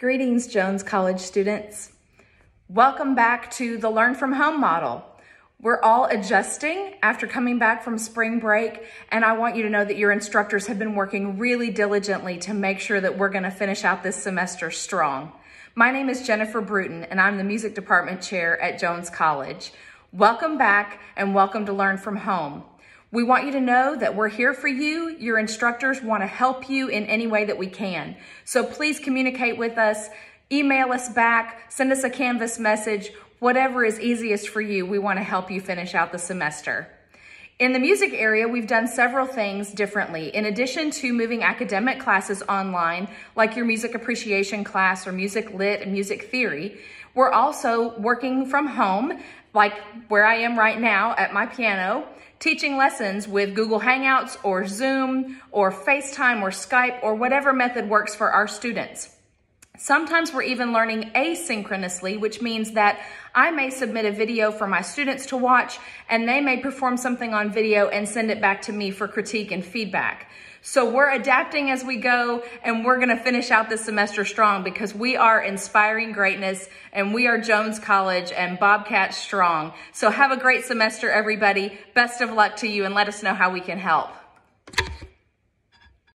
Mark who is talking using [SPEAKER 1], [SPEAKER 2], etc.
[SPEAKER 1] Greetings, Jones College students. Welcome back to the Learn From Home model. We're all adjusting after coming back from spring break, and I want you to know that your instructors have been working really diligently to make sure that we're gonna finish out this semester strong. My name is Jennifer Bruton, and I'm the Music Department Chair at Jones College. Welcome back, and welcome to Learn From Home. We want you to know that we're here for you. Your instructors want to help you in any way that we can. So please communicate with us, email us back, send us a Canvas message, whatever is easiest for you. We want to help you finish out the semester. In the music area, we've done several things differently. In addition to moving academic classes online, like your music appreciation class or music lit and music theory, we're also working from home, like where I am right now at my piano, teaching lessons with Google Hangouts or Zoom or FaceTime or Skype or whatever method works for our students. Sometimes we're even learning asynchronously, which means that I may submit a video for my students to watch and they may perform something on video and send it back to me for critique and feedback. So we're adapting as we go and we're gonna finish out this semester strong because we are inspiring greatness and we are Jones College and Bobcat strong. So have a great semester, everybody. Best of luck to you and let us know how we can help.